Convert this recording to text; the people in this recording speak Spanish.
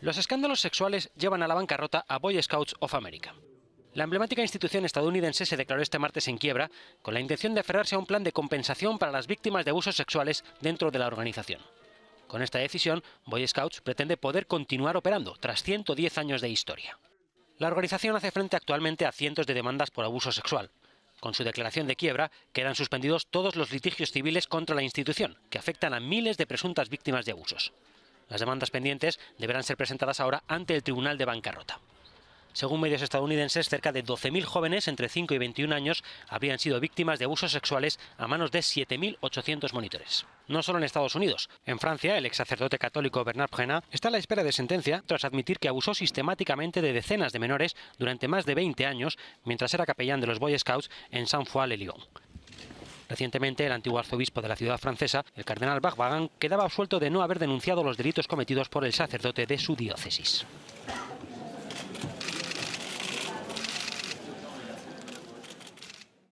Los escándalos sexuales llevan a la bancarrota a Boy Scouts of America. La emblemática institución estadounidense se declaró este martes en quiebra con la intención de aferrarse a un plan de compensación para las víctimas de abusos sexuales dentro de la organización. Con esta decisión, Boy Scouts pretende poder continuar operando tras 110 años de historia. La organización hace frente actualmente a cientos de demandas por abuso sexual. Con su declaración de quiebra, quedan suspendidos todos los litigios civiles contra la institución, que afectan a miles de presuntas víctimas de abusos. Las demandas pendientes deberán ser presentadas ahora ante el Tribunal de Bancarrota. Según medios estadounidenses, cerca de 12.000 jóvenes entre 5 y 21 años habrían sido víctimas de abusos sexuales a manos de 7.800 monitores. No solo en Estados Unidos. En Francia, el ex sacerdote católico Bernard Prena está a la espera de sentencia tras admitir que abusó sistemáticamente de decenas de menores durante más de 20 años mientras era capellán de los Boy Scouts en Saint-Foy-le-Lyon. Recientemente, el antiguo arzobispo de la ciudad francesa, el cardenal Bachwagan, quedaba absuelto de no haber denunciado los delitos cometidos por el sacerdote de su diócesis.